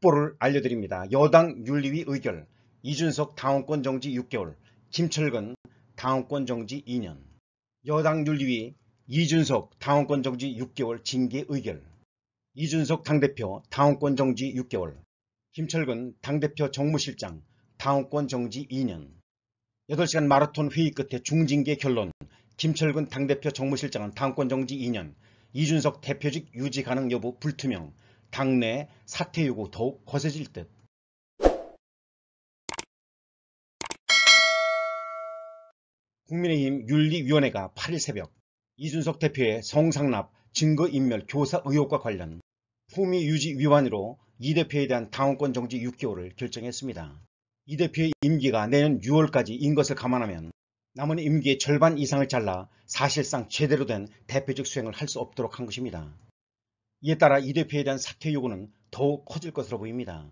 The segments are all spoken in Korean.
속보를 알려드립니다. 여당 윤리위 의결, 이준석 당원권 정지 6개월, 김철근 당원권 정지 2년 여당 윤리위 이준석 당원권 정지 6개월 징계 의결 이준석 당대표 당원권 정지 6개월 김철근 당대표 정무실장 당원권 정지 2년 8시간 마라톤 회의 끝에 중징계 결론 김철근 당대표 정무실장은 당원권 정지 2년 이준석 대표직 유지 가능 여부 불투명 당내 사퇴 요구 더욱 거세질 듯. 국민의힘 윤리위원회가 8일 새벽 이준석 대표의 성상납 증거인멸 교사 의혹과 관련 품위 유지 위반으로 이 대표에 대한 당원권 정지 6개월을 결정했습니다. 이 대표의 임기가 내년 6월까지인 것을 감안하면 남은 임기의 절반 이상을 잘라 사실상 제대로 된 대표직 수행을 할 수 없도록 한 것입니다. 이에 따라 이 대표에 대한 사퇴 요구는 더욱 커질 것으로 보입니다.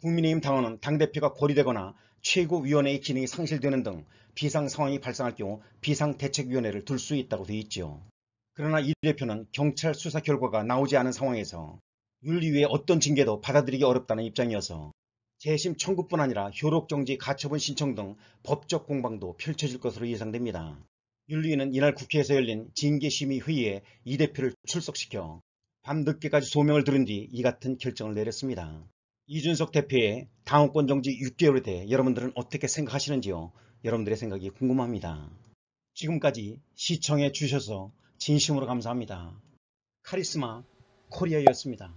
국민의힘 당원은 당대표가 고리되거나 최고위원회의 기능이 상실되는 등 비상 상황이 발생할 경우 비상대책위원회를 둘 수 있다고 돼있죠 그러나 이 대표는 경찰 수사 결과가 나오지 않은 상황에서 윤리위의 어떤 징계도 받아들이기 어렵다는 입장이어서 재심 청구뿐 아니라 효력정지 가처분 신청 등 법적 공방도 펼쳐질 것으로 예상됩니다. 윤리위는 이날 국회에서 열린 징계심의 회의에 이 대표를 출석시켜 밤늦게까지 소명을 들은 뒤 이 같은 결정을 내렸습니다. 이준석 대표의 당원권 정지 6개월에 대해 여러분들은 어떻게 생각하시는지요? 여러분들의 생각이 궁금합니다. 지금까지 시청해 주셔서 진심으로 감사합니다. 카리스마 코리아였습니다.